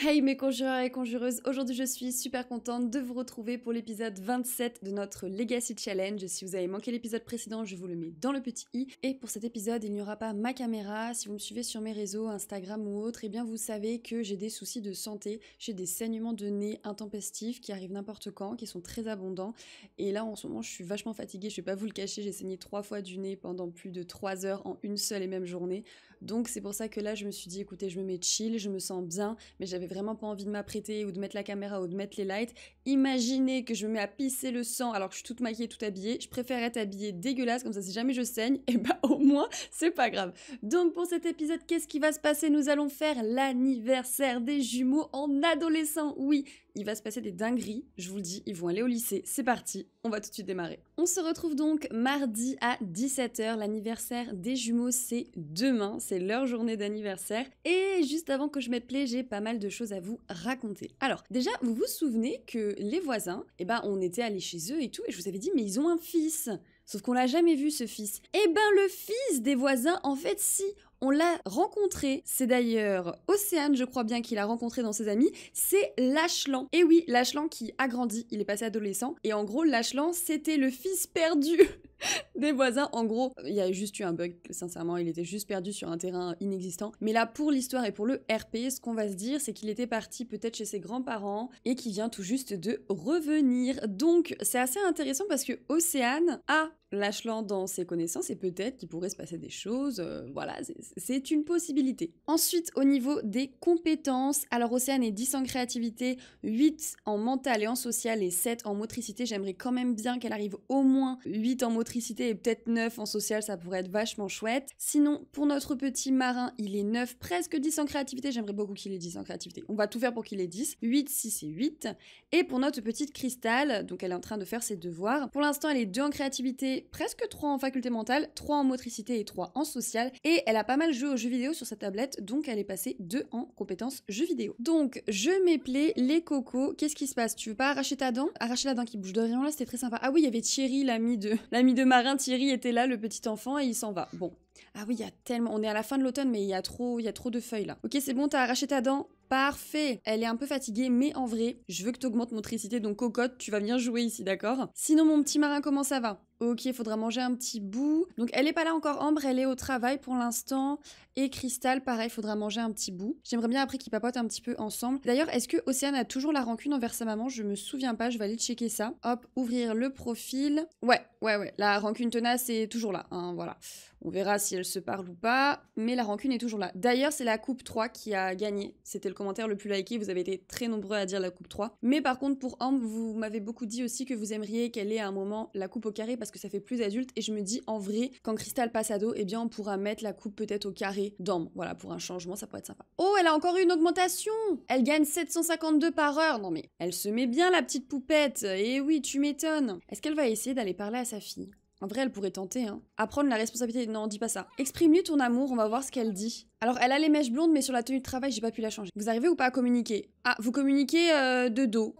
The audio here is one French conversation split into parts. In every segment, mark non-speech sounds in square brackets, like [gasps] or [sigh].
Hey mes conjureurs et conjureuses, aujourd'hui je suis super contente de vous retrouver pour l'épisode 27 de notre Legacy Challenge. Si vous avez manqué l'épisode précédent, je vous le mets dans le petit i. Et pour cet épisode, il n'y aura pas ma caméra. Si vous me suivez sur mes réseaux, Instagram ou autre, et eh bien vous savez que j'ai des soucis de santé, j'ai des saignements de nez intempestifs qui arrivent n'importe quand, qui sont très abondants. Et là en ce moment, je suis vachement fatiguée, je vais pas vous le cacher, j'ai saigné trois fois du nez pendant plus de trois heures en une seule et même journée. Donc c'est pour ça que là, je me suis dit, écoutez, je me mets chill, je me sens bien, mais j'avais vraiment pas envie de m'apprêter ou de mettre la caméra ou de mettre les lights. Imaginez que je me mets à pisser le sang alors que je suis toute maquillée, toute habillée. Je préfère être habillée dégueulasse, comme ça si jamais je saigne, [laughs] et eh bah ben, au moins, c'est pas grave. Donc pour cet épisode, qu'est-ce qui va se passer Nous allons faire l'anniversaire des jumeaux en adolescent. Oui, il va se passer des dingueries, je vous le dis, ils vont aller au lycée. C'est parti, on va tout de suite démarrer. On se retrouve donc mardi à 17h. L'anniversaire des jumeaux, c'est demain, c'est leur journée d'anniversaire. Et juste avant que je mette play, j'ai pas mal de choses à vous raconter. Alors, déjà, vous vous souvenez que les voisins, eh ben, on était allés chez eux et tout, et je vous avais dit, mais ils ont un fils. Sauf qu'on l'a jamais vu ce fils. Eh ben le fils des voisins, en fait si, on l'a rencontré, c'est d'ailleurs Océane, je crois bien, qu'il a rencontré dans ses amis, c'est Lachlan. Et eh oui, Lachlan qui a grandi, il est passé adolescent, et en gros, Lachlan, c'était le fils perdu [laughs] des voisins. En gros, il y a juste eu un bug, sincèrement, il était juste perdu sur un terrain inexistant. Mais là, pour l'histoire et pour le RP, ce qu'on va se dire, c'est qu'il était parti peut-être chez ses grands-parents et qui vient tout juste de revenir. Donc, c'est assez intéressant parce que Océane a lâche dans ses connaissances et peut-être qu'il pourrait se passer des choses. Euh, voilà, c'est une possibilité. Ensuite, au niveau des compétences, alors Océane est 10 en créativité, 8 en mental et en social et 7 en motricité. J'aimerais quand même bien qu'elle arrive au moins 8 en motricité et peut-être 9 en social, ça pourrait être vachement chouette. Sinon, pour notre petit marin, il est 9, presque 10 en créativité. J'aimerais beaucoup qu'il ait 10 en créativité. On va tout faire pour qu'il ait 10. 8, 6 et 8. Et pour notre petite cristal, donc elle est en train de faire ses devoirs. Pour l'instant, elle est 2 en créativité, presque 3 en faculté mentale, 3 en motricité et 3 en social. Et elle a pas mal joué aux jeux vidéo sur sa tablette, donc elle est passée 2 en compétences jeux vidéo. Donc, je m'éplais les cocos. Qu'est-ce qui se passe Tu veux pas arracher ta dent Arracher la dent qui bouge de rien là, c'était très sympa. Ah oui, il y avait Thierry, l'ami de, [laughs] l'ami de Marin. Thierry était là, le petit enfant, et il s'en va. Bon. Ah oui, il y a tellement. On est à la fin de l'automne, mais il y trop, il y a trop de feuilles là. Ok, c'est bon, t'as arraché ta dent. Parfait. Elle est un peu fatiguée, mais en vrai, je veux que tu augmentes motricité, donc cocotte, tu vas bien jouer ici, d'accord Sinon, mon petit marin, comment ça va Ok, faudra manger un petit bout. Donc elle est pas là encore, Ambre, elle est au travail pour l'instant. Et Crystal, pareil, faudra manger un petit bout. J'aimerais bien après qu'ils papotent un petit peu ensemble. D'ailleurs, est-ce que Océane a toujours la rancune envers sa maman Je me souviens pas, je vais aller checker ça. Hop, ouvrir le profil. Ouais, ouais, ouais, la rancune tenace est toujours là, hein, voilà. On verra si elle se parle ou pas, mais la rancune est toujours là. D'ailleurs, c'est la coupe 3 qui a gagné. C'était le commentaire le plus liké, vous avez été très nombreux à dire la coupe 3. Mais par contre, pour Ambre, vous m'avez beaucoup dit aussi que vous aimeriez qu'elle ait à un moment la coupe au carré parce que ça fait plus adulte. Et je me dis, en vrai, quand Crystal passe à dos, eh bien, on pourra mettre la coupe peut-être au carré d'Ambre. Voilà, pour un changement, ça pourrait être sympa. Oh, elle a encore eu une augmentation Elle gagne 752 par heure Non mais, elle se met bien la petite poupette Et eh oui, tu m'étonnes Est-ce qu'elle va essayer d'aller parler à sa fille en vrai, elle pourrait tenter, hein. Apprendre la responsabilité. Non, dis pas ça. Exprime-lui ton amour, on va voir ce qu'elle dit. Alors, elle a les mèches blondes, mais sur la tenue de travail, j'ai pas pu la changer. Vous arrivez ou pas à communiquer Ah, vous communiquez euh, de dos.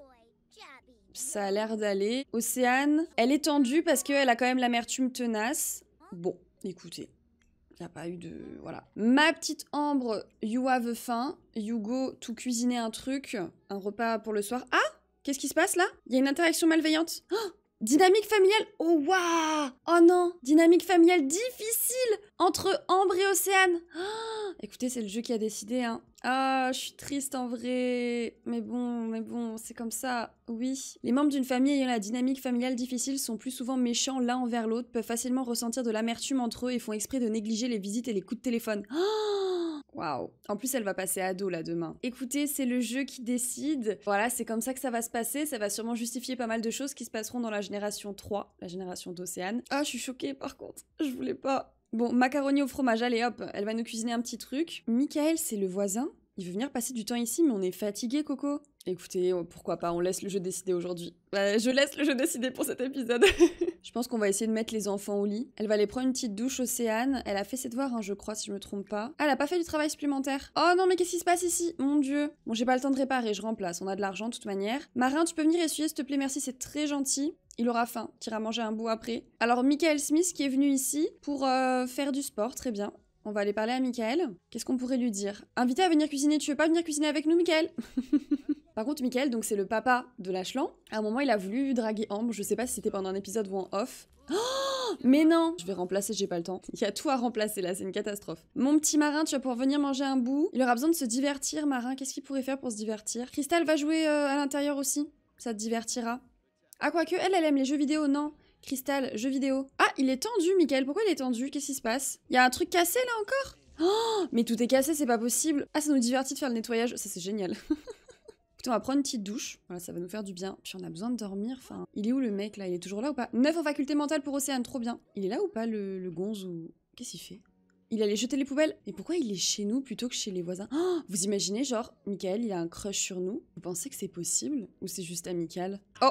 Ça a l'air d'aller. Océane, elle est tendue parce qu'elle a quand même l'amertume tenace. Bon, écoutez. Y a pas eu de. Voilà. Ma petite Ambre, you have faim. You go tout cuisiner un truc. Un repas pour le soir. Ah Qu'est-ce qui se passe là Il y a une interaction malveillante. Oh! Dynamique familiale Oh waouh Oh non Dynamique familiale difficile entre Ambre et Océane [gasps] Écoutez, c'est le jeu qui a décidé, hein. Ah, je suis triste en vrai. Mais bon, mais bon, c'est comme ça. Oui. Les membres d'une famille ayant la dynamique familiale difficile sont plus souvent méchants l'un envers l'autre, peuvent facilement ressentir de l'amertume entre eux et font exprès de négliger les visites et les coups de téléphone. [gasps] Oh Waouh. En plus, elle va passer à dos là demain. Écoutez, c'est le jeu qui décide. Voilà, c'est comme ça que ça va se passer. Ça va sûrement justifier pas mal de choses qui se passeront dans la génération 3, la génération d'Océane. Ah, je suis choquée par contre. Je voulais pas. Bon, macaroni au fromage, allez hop, elle va nous cuisiner un petit truc. Michael, c'est le voisin il veut venir passer du temps ici, mais on est fatigué, Coco. Écoutez, euh, pourquoi pas, on laisse le jeu décider aujourd'hui. Bah, je laisse le jeu décider pour cet épisode. [laughs] je pense qu'on va essayer de mettre les enfants au lit. Elle va aller prendre une petite douche océane. Elle a fait ses devoirs, hein, je crois, si je me trompe pas. Ah, elle a pas fait du travail supplémentaire. Oh non, mais qu'est-ce qui se passe ici Mon dieu. Bon, j'ai pas le temps de réparer, je remplace. On a de l'argent de toute manière. Marin, tu peux venir essuyer, s'il te plaît, merci, c'est très gentil. Il aura faim, tu iras manger un bout après. Alors, Michael Smith qui est venu ici pour euh, faire du sport, très bien. On va aller parler à Michael. Qu'est-ce qu'on pourrait lui dire Invité à venir cuisiner, tu veux pas venir cuisiner avec nous, Michael [laughs] Par contre, Michael, donc c'est le papa de Lachlan. À un moment, il a voulu draguer Ambre. Je sais pas si c'était pendant un épisode ou en off. [gasps] Oh mais non Je vais remplacer, j'ai pas le temps. Il y a tout à remplacer là, c'est une catastrophe. Mon petit marin, tu vas pouvoir venir manger un bout. Il aura besoin de se divertir, marin. Qu'est-ce qu'il pourrait faire pour se divertir Cristal va jouer euh, à l'intérieur aussi. Ça te divertira. Ah, quoique, elle, elle aime les jeux vidéo, non Cristal, jeu vidéo. Ah, il est tendu, Michael. Pourquoi il est tendu Qu'est-ce qui se passe Il y a un truc cassé là encore oh, mais tout est cassé, c'est pas possible. Ah, ça nous divertit de faire le nettoyage. Ça, c'est génial. Putain, [laughs] on va prendre une petite douche. Voilà, ça va nous faire du bien. Puis on a besoin de dormir. Enfin, il est où le mec là Il est toujours là ou pas Neuf en faculté mentale pour Océane, trop bien. Il est là ou pas le, le gonze ou. Qu'est-ce qu'il fait il allait jeter les poubelles. Mais pourquoi il est chez nous plutôt que chez les voisins oh, Vous imaginez, genre, Michael, il a un crush sur nous Vous pensez que c'est possible Ou c'est juste amical Oh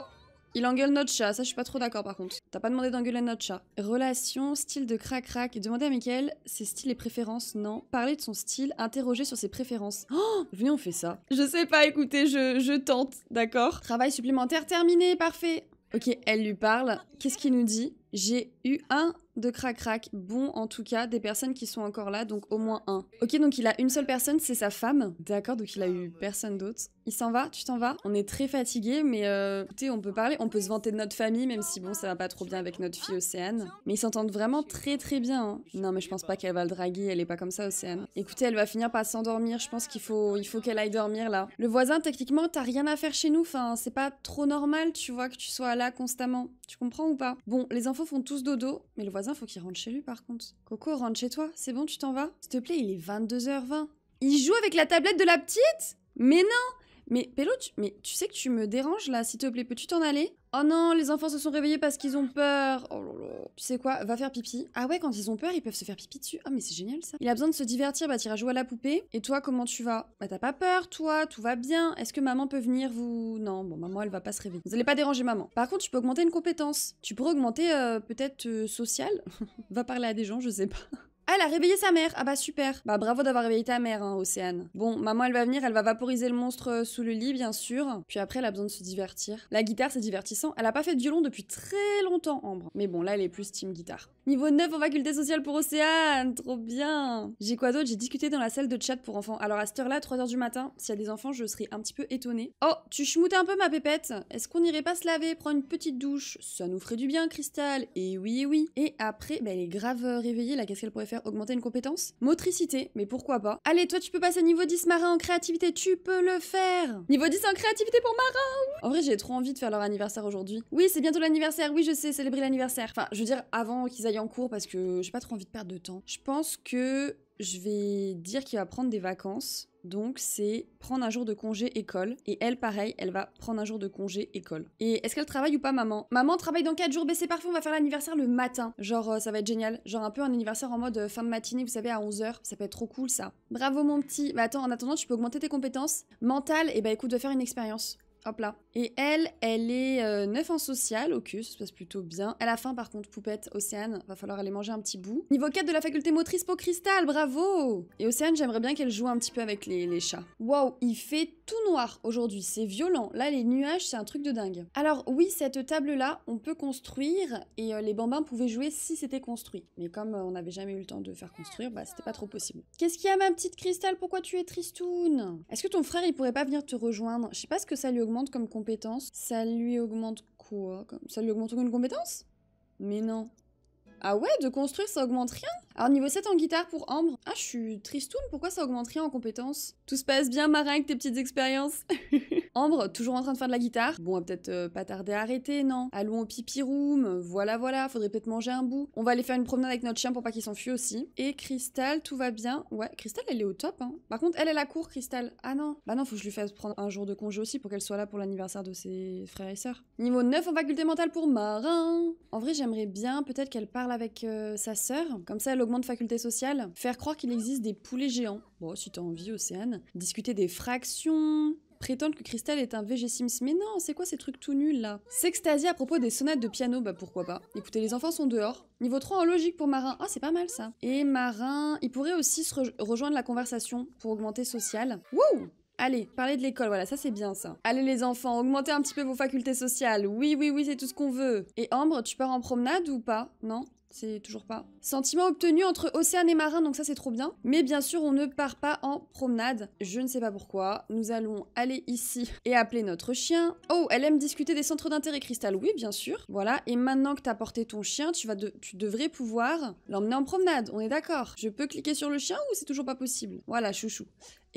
il engueule notre chat, ça je suis pas trop d'accord par contre. T'as pas demandé d'engueuler notre chat. Relation, style de crac-crac. Demandez à Michael ses styles et préférences, non. Parler de son style, interroger sur ses préférences. Oh Venez, on fait ça. Je sais pas, écoutez, je, je tente, d'accord Travail supplémentaire terminé, parfait. Ok, elle lui parle. Qu'est-ce qu'il nous dit j'ai eu un de crac-crac, bon en tout cas, des personnes qui sont encore là, donc au moins un. Ok, donc il a une seule personne, c'est sa femme. D'accord, donc il a ah, eu personne d'autre. Il s'en va Tu t'en vas On est très fatigué, mais euh, écoutez, on peut parler, on peut se vanter de notre famille, même si bon, ça va pas trop bien avec notre fille Océane. Mais ils s'entendent vraiment très très bien. Hein. Non, mais je pense pas qu'elle va le draguer, elle est pas comme ça, Océane. Écoutez, elle va finir par s'endormir, je pense qu'il faut, il faut qu'elle aille dormir là. Le voisin, techniquement, t'as rien à faire chez nous, enfin, c'est pas trop normal, tu vois, que tu sois là constamment. Tu comprends ou pas Bon, les enfants font tous dodo, mais le voisin faut qu'il rentre chez lui par contre. Coco, rentre chez toi, c'est bon, tu t'en vas S'il te plaît, il est 22h20. Il joue avec la tablette de la petite Mais non mais Pélo, tu, mais tu sais que tu me déranges là, s'il te plaît, peux-tu t'en aller Oh non, les enfants se sont réveillés parce qu'ils ont peur. Oh là Tu sais quoi Va faire pipi. Ah ouais, quand ils ont peur, ils peuvent se faire pipi dessus. Ah mais c'est génial ça. Il a besoin de se divertir, bah t'iras jouer à la poupée. Et toi, comment tu vas Bah t'as pas peur, toi, tout va bien. Est-ce que maman peut venir vous Non, bon maman, elle va pas se réveiller. Vous allez pas déranger maman. Par contre, tu peux augmenter une compétence. Tu pourrais augmenter euh, peut-être euh, social. sociale. [laughs] va parler à des gens, je sais pas. Ah, elle a réveillé sa mère. Ah bah super. Bah bravo d'avoir réveillé ta mère, hein, Océane. Bon, maman, elle va venir, elle va vaporiser le monstre euh, sous le lit, bien sûr. Puis après, elle a besoin de se divertir. La guitare, c'est divertissant. Elle a pas fait de violon depuis très longtemps, Ambre. Mais bon, là, elle est plus team guitare. Niveau 9 en faculté sociale pour Océane. Trop bien. J'ai quoi d'autre J'ai discuté dans la salle de chat pour enfants. Alors à cette heure-là, 3h du matin, s'il y a des enfants, je serais un petit peu étonnée. Oh, tu schmoutes un peu ma pépette. Est-ce qu'on irait pas se laver, prendre une petite douche Ça nous ferait du bien, Cristal. Et oui, oui. Et après, bah, elle est grave euh, réveillée. Là, qu'est-ce qu'elle pourrait faire augmenter une compétence Motricité, mais pourquoi pas Allez, toi tu peux passer niveau 10 marin en créativité, tu peux le faire Niveau 10 en créativité pour marin En vrai, j'ai trop envie de faire leur anniversaire aujourd'hui. Oui, c'est bientôt l'anniversaire, oui, je sais, célébrer l'anniversaire. Enfin, je veux dire, avant qu'ils aillent en cours parce que j'ai pas trop envie de perdre de temps. Je pense que je vais dire qu'il va prendre des vacances. Donc c'est prendre un jour de congé école. Et elle, pareil, elle va prendre un jour de congé école. Et est-ce qu'elle travaille ou pas, maman Maman travaille dans 4 jours, mais c'est parfait, on va faire l'anniversaire le matin. Genre, euh, ça va être génial. Genre un peu un anniversaire en mode euh, fin de matinée, vous savez, à 11h. Ça peut être trop cool, ça. Bravo, mon petit. Mais attends, en attendant, tu peux augmenter tes compétences. Mental, et bah ben, écoute, de faire une expérience. Hop là. Et elle, elle est euh, neuf en social, au ça se passe plutôt bien. Elle a faim par contre, Poupette, Océane, va falloir aller manger un petit bout. Niveau 4 de la faculté motrice pour cristal, bravo Et Océane, j'aimerais bien qu'elle joue un petit peu avec les, chats. Waouh, il fait tout noir aujourd'hui, c'est violent. Là, les nuages, c'est un truc de dingue. Alors oui, cette table-là, on peut construire, et euh, les bambins pouvaient jouer si c'était construit. Mais comme euh, on n'avait jamais eu le temps de faire construire, bah c'était pas trop possible. Qu'est-ce qu'il y a ma petite cristal Pourquoi tu es tristoune Est-ce que ton frère, il pourrait pas venir te rejoindre Je sais pas ce que ça lui augmente comme compétence Ça lui augmente quoi Ça lui augmente une compétence Mais non. Ah ouais, de construire, ça augmente rien alors niveau 7 en guitare pour Ambre. Ah, je suis tristoune, pourquoi ça augmente rien en compétences Tout se passe bien, Marin, avec tes petites expériences. [laughs] Ambre, toujours en train de faire de la guitare. Bon, peut-être euh, pas tarder à arrêter, non Allons au pipi room, voilà, voilà, faudrait peut-être manger un bout. On va aller faire une promenade avec notre chien pour pas qu'il s'enfuit aussi. Et Cristal, tout va bien. Ouais, Cristal, elle est au top, hein. Par contre, elle, est la cour Cristal. Ah non. Bah non, faut que je lui fasse prendre un jour de congé aussi pour qu'elle soit là pour l'anniversaire de ses frères et sœurs. Niveau 9 en faculté mentale pour Marin. En vrai, j'aimerais bien peut-être qu'elle parle avec euh, sa sœur. Comme ça, elle Augmenter faculté sociale, faire croire qu'il existe des poulets géants, bon, si t'as envie, Océane, discuter des fractions, prétendre que Christelle est un VG Sims. Mais non, c'est quoi ces trucs tout nuls là S'extasier à propos des sonates de piano, bah pourquoi pas. Écoutez, les enfants sont dehors. Niveau 3 en logique pour Marin. Ah, c'est pas mal ça. Et Marin, il pourrait aussi se rejoindre la conversation pour augmenter social. Wouh Allez, parler de l'école, voilà, ça c'est bien ça. Allez les enfants, augmentez un petit peu vos facultés sociales. Oui, oui, oui, c'est tout ce qu'on veut. Et Ambre, tu pars en promenade ou pas Non c'est toujours pas. Sentiment obtenu entre océan et marin, donc ça c'est trop bien. Mais bien sûr, on ne part pas en promenade. Je ne sais pas pourquoi. Nous allons aller ici et appeler notre chien. Oh, elle aime discuter des centres d'intérêt cristal. Oui, bien sûr. Voilà, et maintenant que t'as porté ton chien, tu, vas tu devrais pouvoir l'emmener en promenade, on est d'accord. Je peux cliquer sur le chien ou c'est toujours pas possible Voilà, chouchou.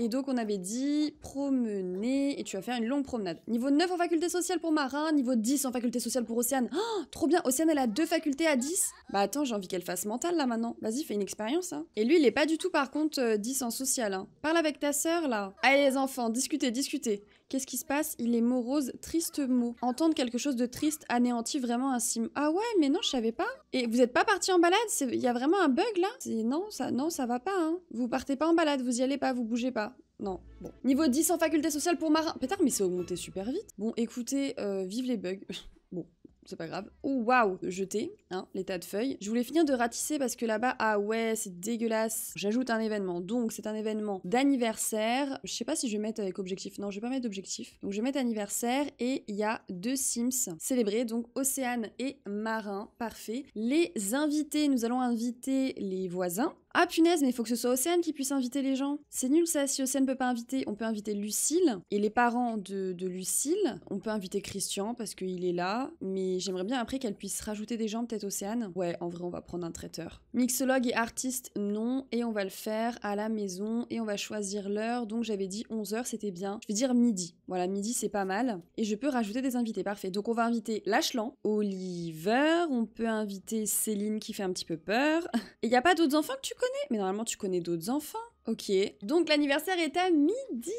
Et donc on avait dit promener et tu vas faire une longue promenade. Niveau 9 en faculté sociale pour Marin, niveau 10 en faculté sociale pour Océane. Oh, trop bien, Océane elle a deux facultés à 10 Bah attends, j'ai envie qu'elle fasse mentale là maintenant. Vas-y, fais une expérience. Hein. Et lui il est pas du tout par contre 10 euh, en social. Hein. Parle avec ta sœur là. Allez les enfants, discutez, discutez. Qu'est-ce qui se passe Il est morose, triste mot. Entendre quelque chose de triste anéantit vraiment un sim. Ah ouais, mais non, je savais pas. Et vous êtes pas parti en balade Il y a vraiment un bug là Non, ça, non, ça va pas. Hein. Vous partez pas en balade, vous y allez pas, vous bougez pas. Non, bon. Niveau 10 en faculté sociale pour marin. Pétard, mais c'est augmenté super vite. Bon, écoutez, euh, vive les bugs. [laughs] c'est pas grave. Ou waouh, jeter, hein, les tas de feuilles. Je voulais finir de ratisser parce que là-bas, ah ouais, c'est dégueulasse. J'ajoute un événement, donc c'est un événement d'anniversaire. Je sais pas si je vais mettre avec objectif, non, je vais pas mettre d'objectif. Donc je vais mettre anniversaire et il y a deux Sims célébrés, donc Océane et Marin, parfait. Les invités, nous allons inviter les voisins ah punaise, mais il faut que ce soit Océane qui puisse inviter les gens. C'est nul ça, si Océane peut pas inviter, on peut inviter Lucille et les parents de, Lucille. On peut inviter Christian parce qu'il est là, mais j'aimerais bien après qu'elle puisse rajouter des gens, peut-être Océane. Ouais, en vrai, on va prendre un traiteur. Mixologue et artiste, non, et on va le faire à la maison et on va choisir l'heure. Donc j'avais dit 11h, c'était bien. Je vais dire midi. Voilà, midi, c'est pas mal. Et je peux rajouter des invités, parfait. Donc on va inviter Lachlan, Oliver, on peut inviter Céline qui fait un petit peu peur. [laughs] Et il n'y a pas d'autres enfants que tu mais normalement, tu connais d'autres enfants. Ok. Donc l'anniversaire est à midi.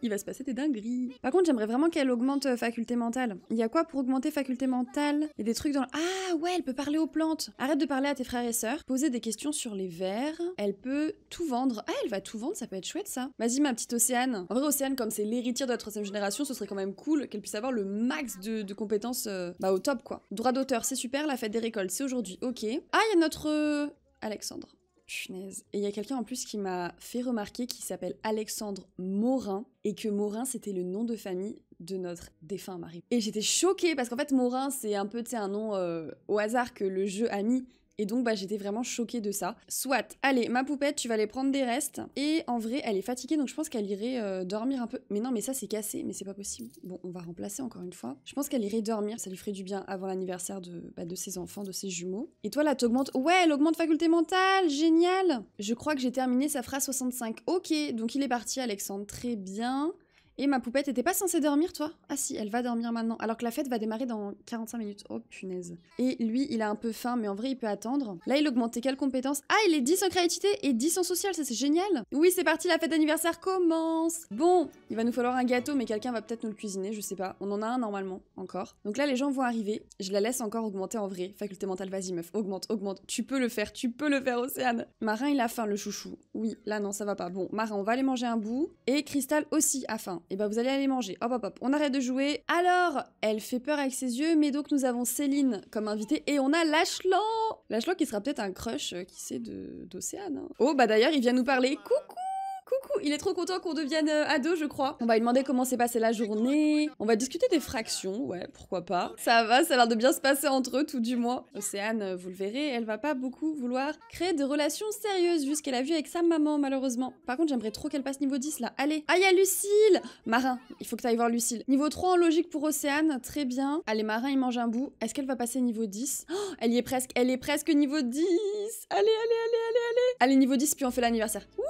Il va se passer des dingueries. Par contre, j'aimerais vraiment qu'elle augmente euh, faculté mentale. Il y a quoi pour augmenter faculté mentale Il y a des trucs dans... Le... Ah ouais, elle peut parler aux plantes. Arrête de parler à tes frères et sœurs. Poser des questions sur les verres. Elle peut tout vendre. Ah, elle va tout vendre, ça peut être chouette ça. Vas-y ma petite Océane. En vrai, Océane, comme c'est l'héritière de la troisième génération, ce serait quand même cool qu'elle puisse avoir le max de, compétences euh, bah, au top quoi. Droit d'auteur, c'est super. La fête des récoltes, c'est aujourd'hui. Ok. Ah, il y a notre... Euh, Alexandre. Schnez Et il y a quelqu'un en plus qui m'a fait remarquer qu'il s'appelle Alexandre Morin et que Morin c'était le nom de famille de notre défunt mari. Et j'étais choquée parce qu'en fait Morin c'est un peu un nom euh, au hasard que le jeu a mis et donc, bah, j'étais vraiment choquée de ça. Soit, allez, ma poupette, tu vas aller prendre des restes. Et en vrai, elle est fatiguée, donc je pense qu'elle irait euh, dormir un peu. Mais non, mais ça, c'est cassé, mais c'est pas possible. Bon, on va remplacer encore une fois. Je pense qu'elle irait dormir, ça lui ferait du bien avant l'anniversaire de, bah, de ses enfants, de ses jumeaux. Et toi, là, t'augmentes. Ouais, elle augmente faculté mentale, génial Je crois que j'ai terminé sa phrase 65. Ok, donc il est parti, Alexandre. Très bien. Et ma poupette était pas censée dormir, toi Ah si, elle va dormir maintenant. Alors que la fête va démarrer dans 45 minutes. Oh punaise. Et lui, il a un peu faim, mais en vrai, il peut attendre. Là, il augmente quelle compétence Ah, il est 10 en créativité et 10 en social, ça c'est génial. Oui, c'est parti, la fête d'anniversaire commence. Bon, il va nous falloir un gâteau, mais quelqu'un va peut-être nous le cuisiner, je sais pas. On en a un normalement, encore. Donc là, les gens vont arriver. Je la laisse encore augmenter en vrai. Faculté mentale, vas-y meuf, augmente, augmente. Tu peux le faire, tu peux le faire, Océane. Marin, il a faim, le chouchou. Oui, là non, ça va pas. Bon, Marin, on va aller manger un bout. Et Cristal aussi a faim. Et eh bah ben, vous allez aller manger. Hop hop hop, on arrête de jouer. Alors, elle fait peur avec ses yeux, mais donc nous avons Céline comme invitée et on a Lachlan Lachlan qui sera peut-être un crush euh, qui sait de d'Océane. Hein. Oh bah d'ailleurs, il vient nous parler. Coucou il est trop content qu'on devienne euh, ado, je crois. On va lui demander comment s'est passée la journée. On va discuter des fractions, ouais, pourquoi pas. Ça va, ça a l'air de bien se passer entre eux, tout du moins. Océane, euh, vous le verrez, elle va pas beaucoup vouloir créer de relations sérieuses vu ce qu'elle a vu avec sa maman, malheureusement. Par contre, j'aimerais trop qu'elle passe niveau 10, là. Allez Ah, a Lucille Marin, il faut que t'ailles voir Lucille. Niveau 3 en logique pour Océane, très bien. Allez, Marin, il mange un bout. Est-ce qu'elle va passer niveau 10 Elle y est presque, elle est presque niveau 10 Allez, allez, allez, allez, allez Allez, niveau 10, puis on fait l'anniversaire. Oui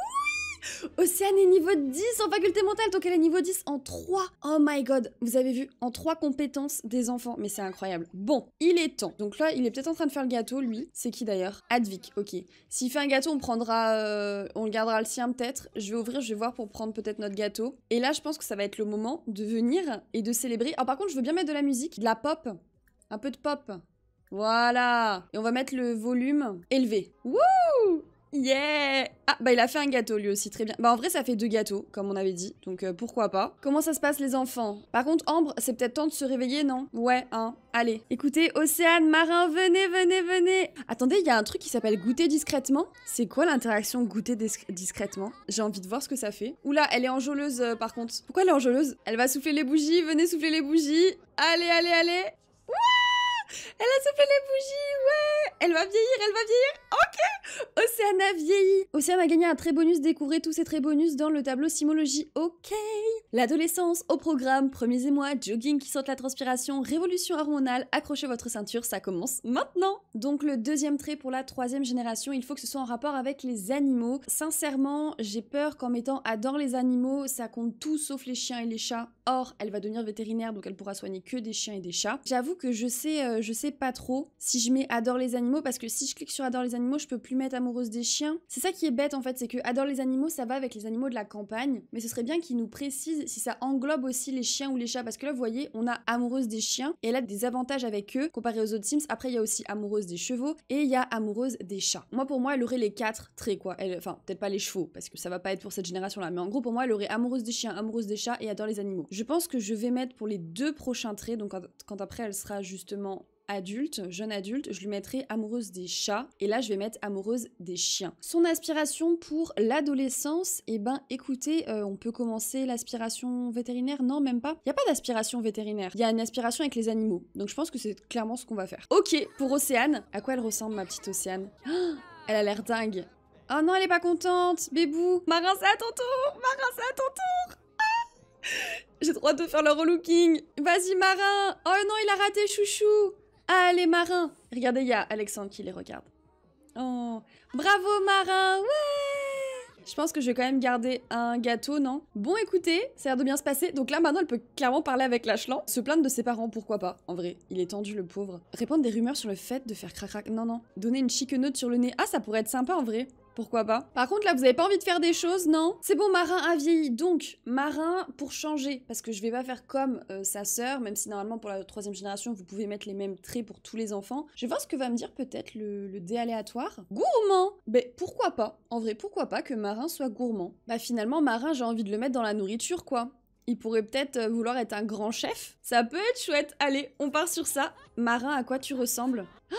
Océane est niveau 10 en faculté mentale, donc elle est niveau 10 en 3. Oh my god, vous avez vu, en 3 compétences des enfants, mais c'est incroyable. Bon, il est temps. Donc là, il est peut-être en train de faire le gâteau, lui. C'est qui d'ailleurs Advik, ok. S'il fait un gâteau, on prendra... Euh, on le gardera le sien peut-être. Je vais ouvrir, je vais voir pour prendre peut-être notre gâteau. Et là, je pense que ça va être le moment de venir et de célébrer. Alors par contre, je veux bien mettre de la musique, de la pop, un peu de pop. Voilà Et on va mettre le volume élevé. Wouh Yeah Ah, bah il a fait un gâteau lui aussi, très bien. Bah en vrai, ça fait deux gâteaux, comme on avait dit, donc euh, pourquoi pas. Comment ça se passe les enfants Par contre, Ambre, c'est peut-être temps de se réveiller, non Ouais, hein Allez. Écoutez, Océane, Marin, venez, venez, venez Attendez, il y a un truc qui s'appelle goûter discrètement. C'est quoi l'interaction goûter discrètement J'ai envie de voir ce que ça fait. Oula, elle est enjôleuse euh, par contre. Pourquoi elle est enjôleuse Elle va souffler les bougies, venez souffler les bougies Allez, allez, allez ouais elle a soufflé les bougies, ouais Elle va vieillir, elle va vieillir Ok Océane a vieilli Océane a gagné un très bonus, découvrez tous ces très bonus dans le tableau Simologie, ok L'adolescence, au programme, premiers moi. jogging qui sort la transpiration, révolution hormonale, accrochez votre ceinture, ça commence maintenant Donc le deuxième trait pour la troisième génération, il faut que ce soit en rapport avec les animaux. Sincèrement, j'ai peur qu'en mettant adore les animaux, ça compte tout sauf les chiens et les chats. Or, elle va devenir vétérinaire, donc elle pourra soigner que des chiens et des chats. J'avoue que je sais... Euh, je sais pas trop si je mets adore les animaux parce que si je clique sur adore les animaux, je peux plus mettre amoureuse des chiens. C'est ça qui est bête en fait, c'est que adore les animaux, ça va avec les animaux de la campagne, mais ce serait bien qu'ils nous précisent si ça englobe aussi les chiens ou les chats parce que là, vous voyez, on a amoureuse des chiens et elle a des avantages avec eux comparé aux autres Sims. Après, il y a aussi amoureuse des chevaux et il y a amoureuse des chats. Moi, pour moi, elle aurait les quatre traits quoi. enfin, peut-être pas les chevaux parce que ça va pas être pour cette génération là, mais en gros, pour moi, elle aurait amoureuse des chiens, amoureuse des chats et adore les animaux. Je pense que je vais mettre pour les deux prochains traits, donc quand après elle sera justement adulte, jeune adulte, je lui mettrai amoureuse des chats et là je vais mettre amoureuse des chiens. Son aspiration pour l'adolescence, eh ben écoutez, euh, on peut commencer l'aspiration vétérinaire Non, même pas. Il n'y a pas d'aspiration vétérinaire. Il y a une aspiration avec les animaux. Donc je pense que c'est clairement ce qu'on va faire. Ok, pour Océane, à quoi elle ressemble ma petite Océane [gasps] Elle a l'air dingue. Oh non, elle est pas contente, bébou. Marin, c'est à ton tour. Marin, c'est à ton tour. Ah! [laughs] J'ai droit de faire le relooking. Vas-y, Marin. Oh non, il a raté Chouchou. Ah, les marins Regardez, il y a Alexandre qui les regarde. Oh, bravo marin Ouais Je pense que je vais quand même garder un gâteau, non Bon, écoutez, ça a l'air de bien se passer. Donc là, maintenant, elle peut clairement parler avec Lachlan. Se plaindre de ses parents, pourquoi pas En vrai, il est tendu, le pauvre. Répondre des rumeurs sur le fait de faire crac-crac. Non, non. Donner une note sur le nez. Ah, ça pourrait être sympa, en vrai pourquoi pas. Par contre, là, vous avez pas envie de faire des choses, non C'est bon, Marin a vieilli, donc Marin pour changer, parce que je vais pas faire comme euh, sa sœur, même si normalement pour la troisième génération, vous pouvez mettre les mêmes traits pour tous les enfants. Je vais voir ce que va me dire peut-être le, dé aléatoire. Gourmand Mais ben, pourquoi pas En vrai, pourquoi pas que Marin soit gourmand Bah finalement, Marin, j'ai envie de le mettre dans la nourriture, quoi. Il pourrait peut-être euh, vouloir être un grand chef. Ça peut être chouette. Allez, on part sur ça. Marin, à quoi tu ressembles oh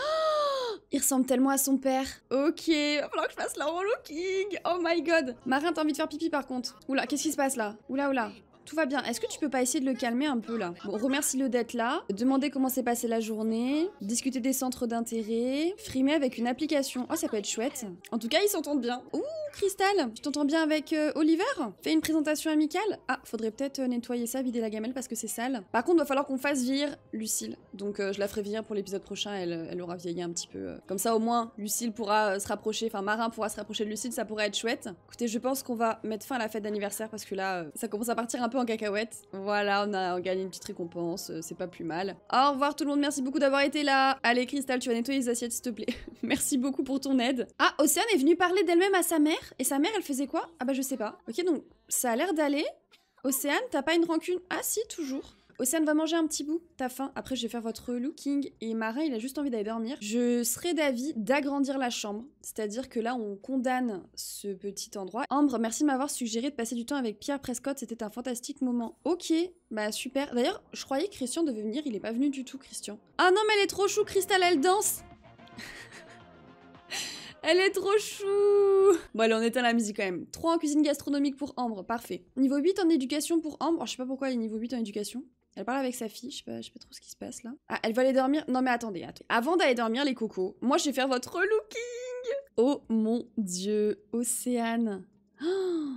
il ressemble tellement à son père. Ok, va falloir que je fasse la king. Oh my god. Marin, t'as envie de faire pipi par contre. Oula, qu'est-ce qui se passe là Oula, oula. Tout va bien. Est-ce que tu peux pas essayer de le calmer un peu là Bon, remercie-le d'être là, demandez comment s'est passée la journée, discuter des centres d'intérêt, frimer avec une application. Oh, ça peut être chouette. En tout cas, ils s'entendent bien. Ouh, Christelle tu t'entends bien avec euh, Oliver Fais une présentation amicale Ah, faudrait peut-être euh, nettoyer ça, vider la gamelle parce que c'est sale. Par contre, il va falloir qu'on fasse vieillir Lucille. Donc, euh, je la ferai vieillir pour l'épisode prochain, elle, aura vieilli un petit peu. Comme ça, au moins, Lucille pourra se rapprocher, enfin, Marin pourra se rapprocher de Lucille, ça pourrait être chouette. Écoutez, je pense qu'on va mettre fin à la fête d'anniversaire parce que là, ça commence à partir un peu en cacahuète. Voilà, on a gagné une petite récompense, euh, c'est pas plus mal. Au revoir tout le monde, merci beaucoup d'avoir été là. Allez Crystal, tu vas nettoyer les assiettes s'il te plaît. [laughs] merci beaucoup pour ton aide. Ah, Océane est venue parler d'elle-même à sa mère. Et sa mère, elle faisait quoi Ah bah je sais pas. Ok, donc ça a l'air d'aller. Océane, t'as pas une rancune Ah si, toujours. Océane va manger un petit bout, t'as faim. Après, je vais faire votre looking. Et Marin, il a juste envie d'aller dormir. Je serais d'avis d'agrandir la chambre. C'est-à-dire que là, on condamne ce petit endroit. Ambre, merci de m'avoir suggéré de passer du temps avec Pierre Prescott. C'était un fantastique moment. Ok, bah super. D'ailleurs, je croyais que Christian devait venir. Il est pas venu du tout, Christian. Ah non, mais elle est trop chou, Crystal, elle danse [laughs] Elle est trop chou Bon allez, on éteint la musique quand même. 3 en cuisine gastronomique pour Ambre, parfait. Niveau 8 en éducation pour Ambre. je sais pas pourquoi il est niveau 8 en éducation. Elle parle avec sa fille, je sais pas, sais pas trop ce qui se passe là. Ah, elle va aller dormir. Non mais attendez, attendez. Avant d'aller dormir, les cocos, moi je vais faire votre looking. Oh mon dieu, Océane. Oh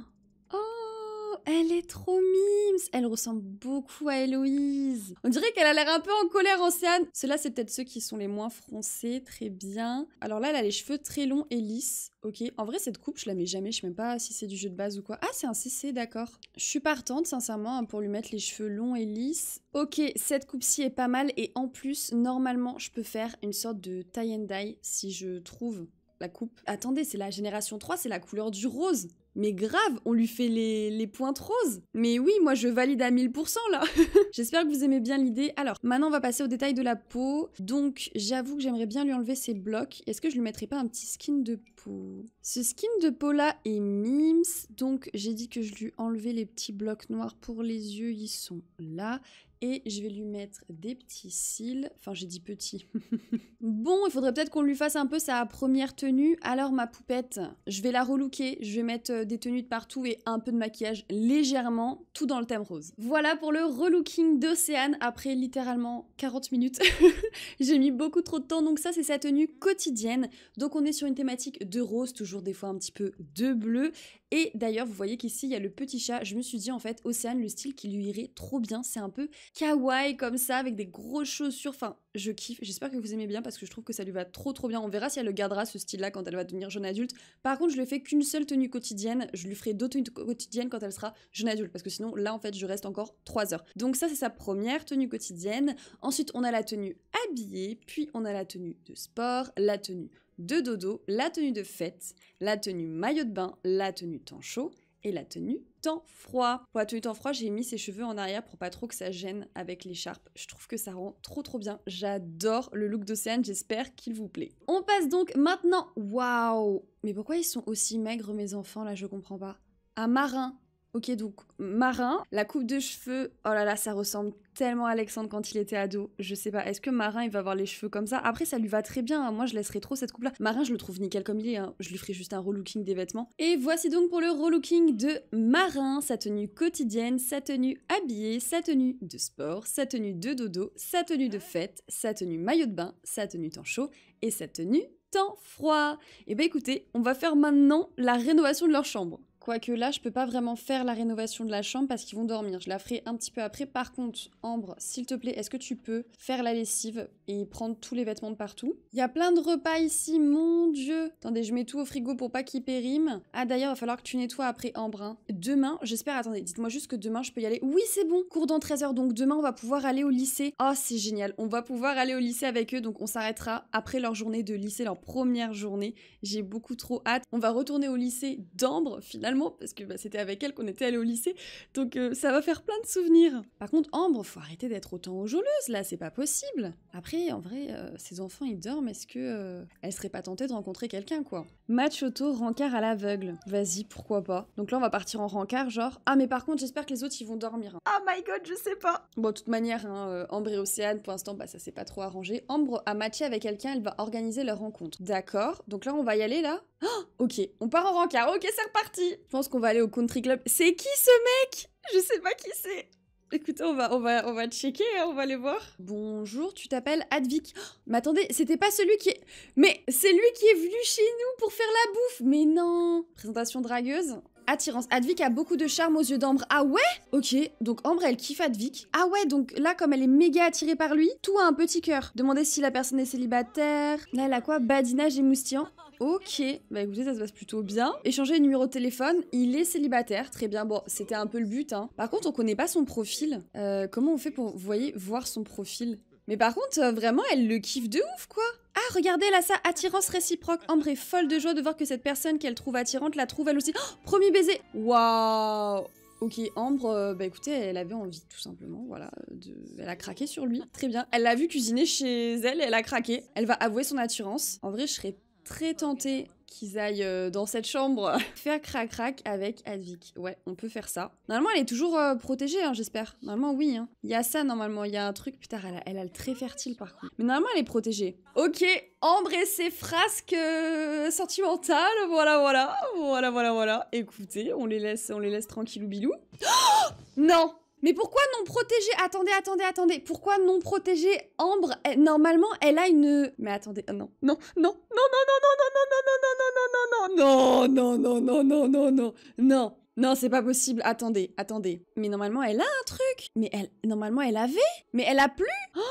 elle est trop mimes Elle ressemble beaucoup à Héloïse On dirait qu'elle a l'air un peu en colère, ancienne Ceux-là, c'est peut-être ceux qui sont les moins froncés, très bien. Alors là, elle a les cheveux très longs et lisses, ok. En vrai, cette coupe, je la mets jamais, je sais même pas si c'est du jeu de base ou quoi. Ah, c'est un CC, d'accord. Je suis partante, sincèrement, hein, pour lui mettre les cheveux longs et lisses. Ok, cette coupe-ci est pas mal, et en plus, normalement, je peux faire une sorte de tie and dye si je trouve la coupe. Attendez, c'est la génération 3, c'est la couleur du rose mais grave, on lui fait les, pointes roses. Mais oui, moi je valide à 1000% là. [laughs] J'espère que vous aimez bien l'idée. Alors, maintenant on va passer au détail de la peau. Donc, j'avoue que j'aimerais bien lui enlever ses blocs. Est-ce que je lui mettrais pas un petit skin de peau Ce skin de peau là est mims. Donc, j'ai dit que je lui enlevais les petits blocs noirs pour les yeux. Ils sont là et je vais lui mettre des petits cils. Enfin, j'ai dit petit. [laughs] bon, il faudrait peut-être qu'on lui fasse un peu sa première tenue. Alors, ma poupette, je vais la relooker. Je vais mettre euh, des tenues de partout et un peu de maquillage légèrement, tout dans le thème rose. Voilà pour le relooking d'Océane après littéralement 40 minutes. [laughs] j'ai mis beaucoup trop de temps. Donc, ça, c'est sa tenue quotidienne. Donc, on est sur une thématique de rose, toujours des fois un petit peu de bleu. Et d'ailleurs, vous voyez qu'ici, il y a le petit chat. Je me suis dit, en fait, Océane, le style qui lui irait trop bien. C'est un peu kawaii comme ça, avec des grosses chaussures. Enfin, je kiffe. J'espère que vous aimez bien parce que je trouve que ça lui va trop, trop bien. On verra si elle le gardera, ce style-là, quand elle va devenir jeune adulte. Par contre, je lui fais qu'une seule tenue quotidienne. Je lui ferai d'autres tenues quotidiennes quand elle sera jeune adulte. Parce que sinon, là, en fait, je reste encore 3 heures. Donc, ça, c'est sa première tenue quotidienne. Ensuite, on a la tenue habillée. Puis, on a la tenue de sport, la tenue de dodo, la tenue de fête, la tenue maillot de bain, la tenue temps chaud et la tenue temps froid. Pour la tenue temps froid, j'ai mis ses cheveux en arrière pour pas trop que ça gêne avec l'écharpe. Je trouve que ça rend trop trop bien. J'adore le look d'Océane, j'espère qu'il vous plaît. On passe donc maintenant. Waouh Mais pourquoi ils sont aussi maigres mes enfants là, je comprends pas. Un Marin, Ok, donc Marin, la coupe de cheveux, oh là là, ça ressemble tellement à Alexandre quand il était ado. Je sais pas, est-ce que Marin, il va avoir les cheveux comme ça Après, ça lui va très bien, hein. moi je laisserai trop cette coupe-là. Marin, je le trouve nickel comme il est, hein. je lui ferai juste un relooking des vêtements. Et voici donc pour le relooking de Marin, sa tenue quotidienne, sa tenue habillée, sa tenue de sport, sa tenue de dodo, sa tenue de fête, sa tenue maillot de bain, sa tenue temps chaud et sa tenue temps froid. Et eh bah ben, écoutez, on va faire maintenant la rénovation de leur chambre. Quoique là, je peux pas vraiment faire la rénovation de la chambre parce qu'ils vont dormir. Je la ferai un petit peu après. Par contre, Ambre, s'il te plaît, est-ce que tu peux faire la lessive et prendre tous les vêtements de partout Il y a plein de repas ici, mon dieu Attendez, je mets tout au frigo pour pas qu'il périme. Ah d'ailleurs, il va falloir que tu nettoies après Ambre. Hein. Demain, j'espère, attendez, dites-moi juste que demain je peux y aller. Oui, c'est bon, cours dans 13h, donc demain on va pouvoir aller au lycée. Oh, c'est génial, on va pouvoir aller au lycée avec eux, donc on s'arrêtera après leur journée de lycée, leur première journée. J'ai beaucoup trop hâte. On va retourner au lycée d'Ambre finalement parce que bah, c'était avec elle qu'on était allé au lycée. Donc euh, ça va faire plein de souvenirs. Par contre, Ambre, faut arrêter d'être autant aujouleuse, là, c'est pas possible. Après, en vrai, ces euh, enfants, ils dorment, est-ce que euh, elle serait pas tentée de rencontrer quelqu'un, quoi Match auto, rencard à l'aveugle. Vas-y, pourquoi pas Donc là, on va partir en rancard, genre. Ah, mais par contre, j'espère que les autres, ils vont dormir. Ah Oh my god, je sais pas. Bon, de toute manière, hein, Ambre et Océane, pour l'instant, bah, ça s'est pas trop arrangé. Ambre a matché avec quelqu'un, elle va organiser leur rencontre. D'accord. Donc là, on va y aller, là oh, ok, on part en rencard, ok, c'est reparti je pense qu'on va aller au country club. C'est qui ce mec Je sais pas qui c'est. Écoutez, on va, on va, on va checker, hein, on va aller voir. Bonjour, tu t'appelles Advik. [gasps] mais attendez, c'était pas celui qui est... Mais c'est lui qui est venu chez nous pour faire la bouffe Mais non Présentation dragueuse Attirance. Advik a beaucoup de charme aux yeux d'Ambre. Ah ouais Ok, donc Ambre, elle kiffe Advik. Ah ouais, donc là, comme elle est méga attirée par lui, tout a un petit cœur. Demandez si la personne est célibataire. Là, elle a quoi Badinage et moustillant. Ok, bah écoutez, ça se passe plutôt bien. Échanger numéro numéro de téléphone, il est célibataire, très bien. Bon, c'était un peu le but, hein. Par contre, on connaît pas son profil. Euh, comment on fait pour, vous voyez, voir son profil Mais par contre, euh, vraiment, elle le kiffe de ouf, quoi ah, regardez là, ça, attirance réciproque. Ambre est folle de joie de voir que cette personne qu'elle trouve attirante la trouve elle aussi. Oh, premier baiser Waouh Ok, Ambre, euh, bah écoutez, elle avait envie tout simplement, voilà, de... elle a craqué sur lui. Très bien. Elle l'a vu cuisiner chez elle, elle a craqué. Elle va avouer son attirance. En vrai, je serais très tenté qu'ils aillent euh, dans cette chambre [laughs] faire crac-crac avec Advik. Ouais, on peut faire ça. Normalement, elle est toujours euh, protégée, hein, j'espère. Normalement, oui. Hein. Il y a ça, normalement. Il y a un truc. Putain, elle a, elle le très fertile, par contre. Mais normalement, elle est protégée. Ok, Ambre et ses frasques euh, sentimentales. Voilà, voilà. Voilà, voilà, voilà. Écoutez, on les laisse, on les laisse tranquillou bilou. [gasps] non mais pourquoi non protéger Attendez, attendez, attendez. Pourquoi non protéger Ambre Normalement, elle a une. Mais attendez, non, non, non, non, non, non, non, non, non, non, non, non, non, non, non, non, non, non, non. Non, c'est pas possible. Attendez, attendez. Mais normalement, elle a un truc. Mais elle, normalement, elle avait. Mais elle a plus. Oh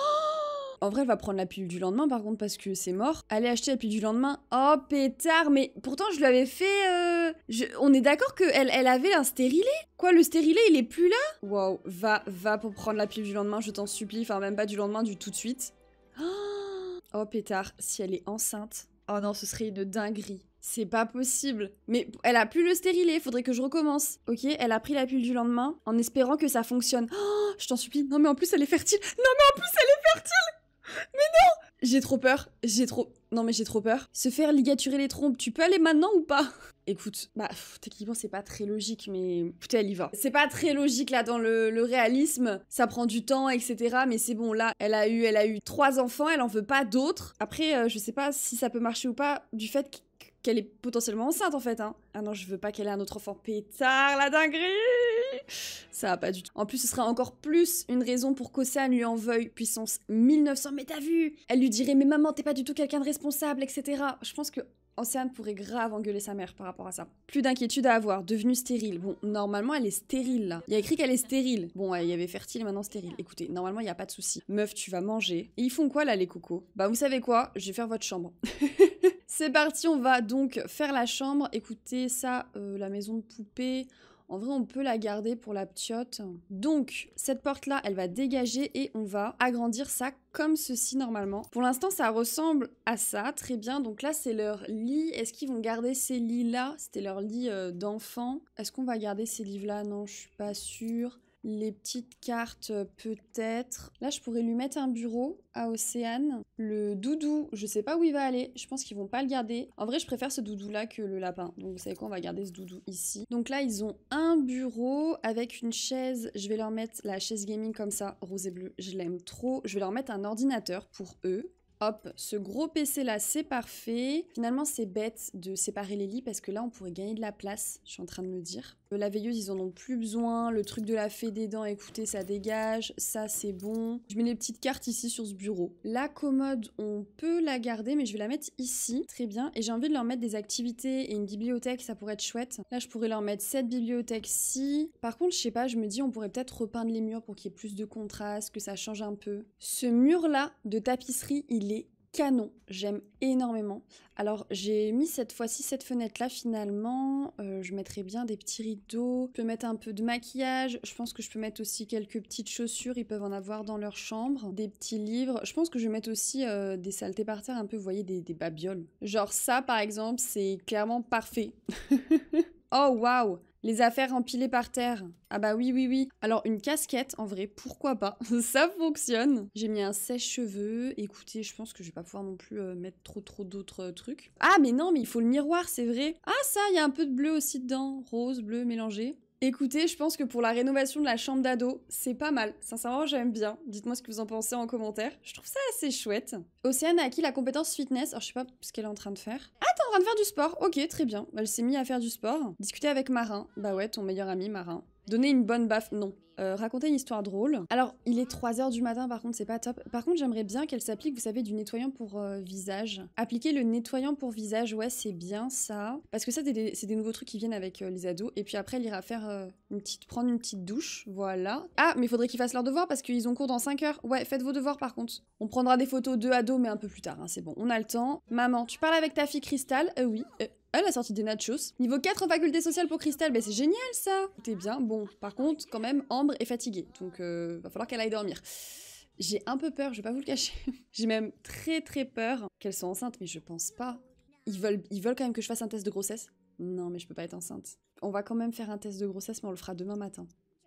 en vrai, elle va prendre la pilule du lendemain, par contre, parce que c'est mort. Aller acheter la pilule du lendemain. Oh, pétard, mais pourtant, je l'avais fait. Euh, on est d'accord qu'elle elle avait un stérilet Quoi, le stérilet, il est plus là Waouh, va, va pour prendre la pilule du lendemain, je t'en supplie. Enfin, même pas du lendemain, du tout de suite. Oh, pétard, si elle est enceinte. Oh non, ce serait une dinguerie. C'est pas possible. Mais elle a plus le stérilet, faudrait que je recommence. Ok, elle a pris la pilule du lendemain en espérant que ça fonctionne. Oh, je t'en supplie. Non mais en plus elle est fertile. Non mais en plus elle est fertile mais non J'ai trop peur. J'ai trop. Non, mais j'ai trop peur. Se faire ligaturer les trompes, tu peux aller maintenant ou pas Écoute, bah, techniquement, c'est pas très logique, mais putain, elle y va. C'est pas très logique, là, dans le, réalisme. Ça prend du temps, etc. Mais c'est bon, là, elle a eu elle a eu trois enfants, elle en veut pas d'autres. Après, euh, je sais pas si ça peut marcher ou pas, du fait que qu'elle est potentiellement enceinte en fait. Hein. Ah non, je veux pas qu'elle ait un autre enfant. Pétard, la dinguerie Ça va pas du tout. En plus, ce sera encore plus une raison pour qu'Océane lui en veuille, puissance 1900. Mais t'as vu Elle lui dirait Mais maman, t'es pas du tout quelqu'un de responsable, etc. Je pense que Océane pourrait grave engueuler sa mère par rapport à ça. Plus d'inquiétude à avoir, devenue stérile. Bon, normalement, elle est stérile là. Il y a écrit qu'elle est stérile. Bon, il y avait fertile, maintenant stérile. Écoutez, normalement, il n'y a pas de souci. Meuf, tu vas manger. Et ils font quoi là, les cocos Bah, vous savez quoi Je vais faire votre chambre. [laughs] C'est parti, on va donc faire la chambre, Écoutez, ça, euh, la maison de poupée. En vrai, on peut la garder pour la ptiote. Donc, cette porte-là, elle va dégager et on va agrandir ça comme ceci normalement. Pour l'instant, ça ressemble à ça. Très bien. Donc là, c'est leur lit. Est-ce qu'ils vont garder ces lits-là C'était leur lit euh, d'enfant. Est-ce qu'on va garder ces livres-là Non, je suis pas sûre les petites cartes euh, peut-être. Là, je pourrais lui mettre un bureau à Océane. Le doudou, je sais pas où il va aller. Je pense qu'ils vont pas le garder. En vrai, je préfère ce doudou-là que le lapin. Donc, vous savez quoi, on va garder ce doudou ici. Donc là, ils ont un bureau avec une chaise. Je vais leur mettre la chaise gaming comme ça, rose et bleu. Je l'aime trop. Je vais leur mettre un ordinateur pour eux. Hop, ce gros PC là, c'est parfait. Finalement, c'est bête de séparer les lits parce que là, on pourrait gagner de la place, je suis en train de me dire. Euh, la veilleuse, ils en ont plus besoin. Le truc de la fée des dents, écoutez, ça dégage. Ça, c'est bon. Je mets les petites cartes ici sur ce bureau. La commode, on peut la garder, mais je vais la mettre ici. Très bien. Et j'ai envie de leur mettre des activités et une bibliothèque, ça pourrait être chouette. Là, je pourrais leur mettre cette bibliothèque-ci. Par contre, je sais pas, je me dis, on pourrait peut-être repeindre les murs pour qu'il y ait plus de contraste, que ça change un peu. Ce mur-là de tapisserie, il est canon, j'aime énormément. Alors j'ai mis cette fois-ci cette fenêtre-là finalement, euh, je mettrai bien des petits rideaux, je peux mettre un peu de maquillage, je pense que je peux mettre aussi quelques petites chaussures, ils peuvent en avoir dans leur chambre, des petits livres, je pense que je vais mettre aussi euh, des saletés par terre, un peu, vous voyez, des, des babioles. Genre ça par exemple, c'est clairement parfait. [laughs] oh waouh les affaires empilées par terre. Ah bah oui, oui, oui. Alors une casquette, en vrai, pourquoi pas [laughs] Ça fonctionne. J'ai mis un sèche-cheveux. Écoutez, je pense que je vais pas pouvoir non plus euh, mettre trop trop d'autres euh, trucs. Ah mais non, mais il faut le miroir, c'est vrai. Ah ça, il y a un peu de bleu aussi dedans. Rose, bleu mélangé. Écoutez, je pense que pour la rénovation de la chambre d'ado, c'est pas mal. Sincèrement, j'aime bien. Dites-moi ce que vous en pensez en commentaire. Je trouve ça assez chouette. Océane a acquis la compétence fitness. Alors, je sais pas ce qu'elle est en train de faire. Ah, t'es en train de faire du sport Ok, très bien. Bah, elle s'est mise à faire du sport. Discuter avec Marin. Bah ouais, ton meilleur ami, Marin. Donner une bonne baffe, non. Euh, raconter une histoire drôle. Alors, il est 3h du matin, par contre, c'est pas top. Par contre, j'aimerais bien qu'elle s'applique, vous savez, du nettoyant pour euh, visage. Appliquer le nettoyant pour visage, ouais, c'est bien ça. Parce que ça, c'est des, nouveaux trucs qui viennent avec euh, les ados. Et puis après, elle ira faire une petite, prendre une petite douche, voilà. Ah, mais il faudrait qu'ils fassent leurs devoirs parce qu'ils ont cours dans 5 heures. Ouais, faites vos devoirs par contre. On prendra des photos de ados, mais un peu plus tard, hein, c'est bon, on a le temps. Maman, tu parles avec ta fille Cristal Euh, oui la sortie des nachos. Niveau 4 faculté sociale pour cristal Mais ben, c'est génial ça T'es bien, bon, par contre, quand même, Ambre est fatiguée, donc euh, va falloir qu'elle aille dormir. J'ai un peu peur, je vais pas vous le cacher. [laughs] J'ai même très très peur qu'elle soit enceinte, mais je pense pas. Ils veulent, ils veulent quand même que je fasse un test de grossesse Non, mais je peux pas être enceinte. On va quand même faire un test de grossesse, mais on le fera demain matin.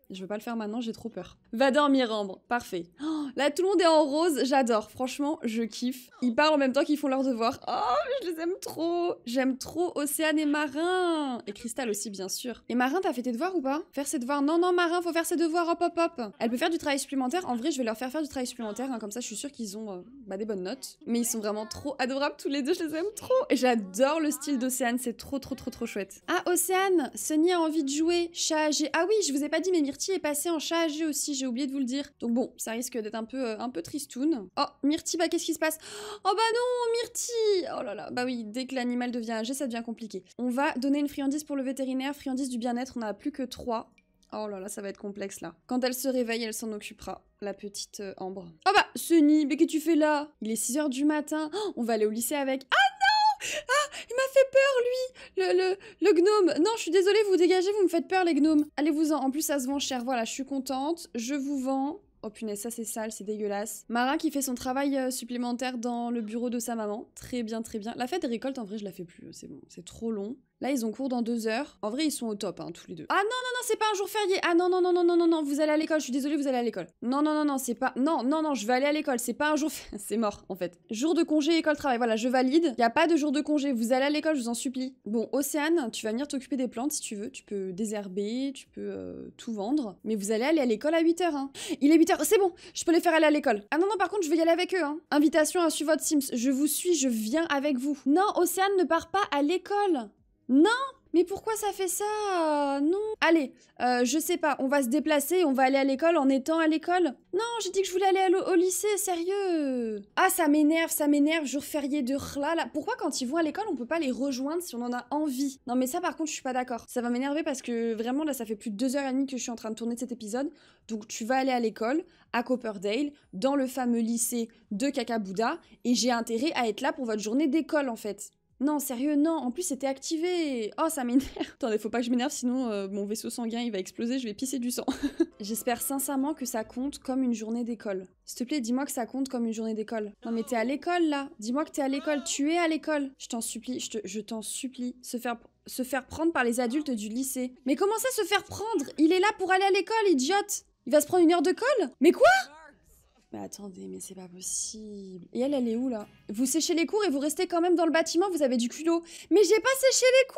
Je veux pas le faire maintenant, j'ai trop peur. Va dormir, Ambre. Parfait. Oh Là, tout le monde est en rose. J'adore. Franchement, je kiffe. Ils parlent en même temps qu'ils font leurs devoirs. Oh, je les aime trop. J'aime trop Océane et Marin. Et Cristal aussi, bien sûr. Et Marin, t'as fait tes devoirs ou pas Faire ses devoirs. Non, non, Marin, faut faire ses devoirs. Hop, hop, hop. Elle peut faire du travail supplémentaire. En vrai, je vais leur faire faire du travail supplémentaire. Hein. Comme ça, je suis sûre qu'ils ont euh, bah, des bonnes notes. Mais ils sont vraiment trop adorables tous les deux. Je les aime trop. Et j'adore le style d'Océane. C'est trop, trop, trop, trop chouette. Ah, Océane, Sunny a envie de jouer. Chat âgé. Ah oui, je vous ai pas dit, mais Myrtille est passée en chat aussi. J'ai oublié de vous le dire. Donc bon, ça risque d'être un peu, euh, un peu tristoun. Oh, Myrtille, bah qu'est-ce qui se passe Oh bah non, Myrtille Oh là là, bah oui, dès que l'animal devient âgé, ça devient compliqué. On va donner une friandise pour le vétérinaire, friandise du bien-être, on n'a plus que trois. Oh là là, ça va être complexe là. Quand elle se réveille, elle s'en occupera, la petite euh, Ambre. Oh bah, Sunny, mais qu'est-ce que tu fais là Il est 6h du matin, oh, on va aller au lycée avec... Ah non ah, il m'a fait peur, lui le, le, le, gnome Non, je suis désolée, vous dégagez, vous me faites peur, les gnomes Allez-vous-en, en plus, ça se vend cher. Voilà, je suis contente, je vous vends. Oh punaise, ça c'est sale, c'est dégueulasse. Marin qui fait son travail euh, supplémentaire dans le bureau de sa maman. Très bien, très bien. La fête des récoltes, en vrai, je la fais plus. Euh, c'est bon, c'est trop long. Là, ils ont cours dans deux heures. En vrai, ils sont au top, tous les deux. Ah non, non, non, c'est pas un jour férié. Ah non, non, non, non, non, non, vous allez à l'école. Je suis désolée, vous allez à l'école. Non, non, non, non, c'est pas. Non, non, non, je vais aller à l'école. C'est pas un jour. c'est mort, en fait. Jour de congé, école, travail. Voilà, je valide. Il Y a pas de jour de congé. Vous allez à l'école, je vous en supplie. Bon, Océane, tu vas venir t'occuper des plantes si tu veux. Tu peux désherber, tu peux tout vendre. Mais vous allez aller à l'école à 8h. Hein. Il est 8h. C'est bon, je peux les faire aller à l'école. Ah non, non, par contre, je vais y aller avec eux. Invitation à suivre votre Sims. Je vous suis, je viens avec vous. Non, Océane ne part pas à l'école. Non mais pourquoi ça fait ça euh, Non. Allez, euh, je sais pas, on va se déplacer, on va aller à l'école en étant à l'école. Non, j'ai dit que je voulais aller au, lycée, sérieux. Ah, ça m'énerve, ça m'énerve, jour férié de là Pourquoi quand ils vont à l'école, on peut pas les rejoindre si on en a envie Non mais ça par contre, je suis pas d'accord. Ça va m'énerver parce que vraiment là, ça fait plus de deux heures et demie que je suis en train de tourner cet épisode. Donc tu vas aller à l'école, à Copperdale, dans le fameux lycée de Kakabouda, et j'ai intérêt à être là pour votre journée d'école en fait. Non, sérieux, non, en plus c'était activé. Oh, ça m'énerve. [laughs] Attendez, faut pas que je m'énerve, sinon euh, mon vaisseau sanguin il va exploser, je vais pisser du sang. [laughs] J'espère sincèrement que ça compte comme une journée d'école. S'il te plaît, dis-moi que ça compte comme une journée d'école. Non, mais t'es à l'école là. Dis-moi que t'es à l'école. Tu es à l'école. Je t'en supplie, je, te, t'en supplie. Se faire, se faire prendre par les adultes du lycée. Mais comment ça se faire prendre Il est là pour aller à l'école, idiote. Il va se prendre une heure de colle Mais quoi mais attendez, mais c'est pas possible. Et elle, elle est où là Vous séchez les cours et vous restez quand même dans le bâtiment, vous avez du culot. Mais j'ai pas séché les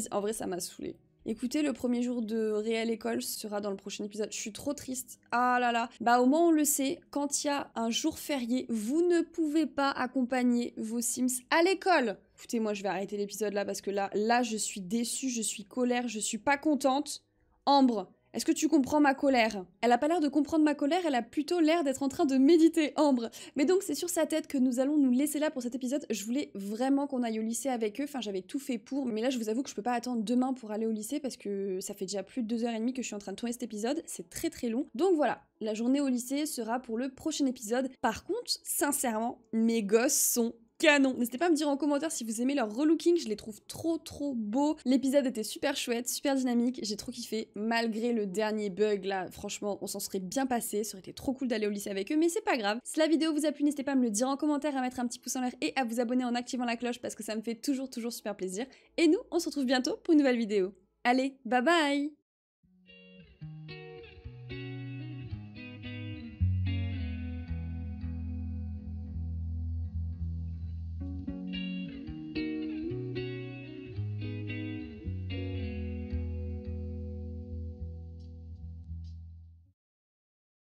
cours [laughs] En vrai, ça m'a saoulé. Écoutez, le premier jour de réelle école sera dans le prochain épisode. Je suis trop triste. Ah là là. Bah au moins on le sait, quand il y a un jour férié, vous ne pouvez pas accompagner vos Sims à l'école. Écoutez, moi je vais arrêter l'épisode là parce que là, là je suis déçue, je suis colère, je suis pas contente. Ambre, est-ce que tu comprends ma colère Elle a pas l'air de comprendre ma colère, elle a plutôt l'air d'être en train de méditer Ambre. Mais donc c'est sur sa tête que nous allons nous laisser là pour cet épisode. Je voulais vraiment qu'on aille au lycée avec eux, enfin j'avais tout fait pour, mais là je vous avoue que je peux pas attendre demain pour aller au lycée parce que ça fait déjà plus de deux heures et demie que je suis en train de tourner cet épisode, c'est très très long. Donc voilà, la journée au lycée sera pour le prochain épisode. Par contre, sincèrement, mes gosses sont N'hésitez pas à me dire en commentaire si vous aimez leur relooking, je les trouve trop trop beaux. L'épisode était super chouette, super dynamique, j'ai trop kiffé malgré le dernier bug là. Franchement, on s'en serait bien passé, ça aurait été trop cool d'aller au lycée avec eux, mais c'est pas grave. Si la vidéo vous a plu, n'hésitez pas à me le dire en commentaire, à mettre un petit pouce en l'air et à vous abonner en activant la cloche parce que ça me fait toujours toujours super plaisir. Et nous, on se retrouve bientôt pour une nouvelle vidéo. Allez, bye bye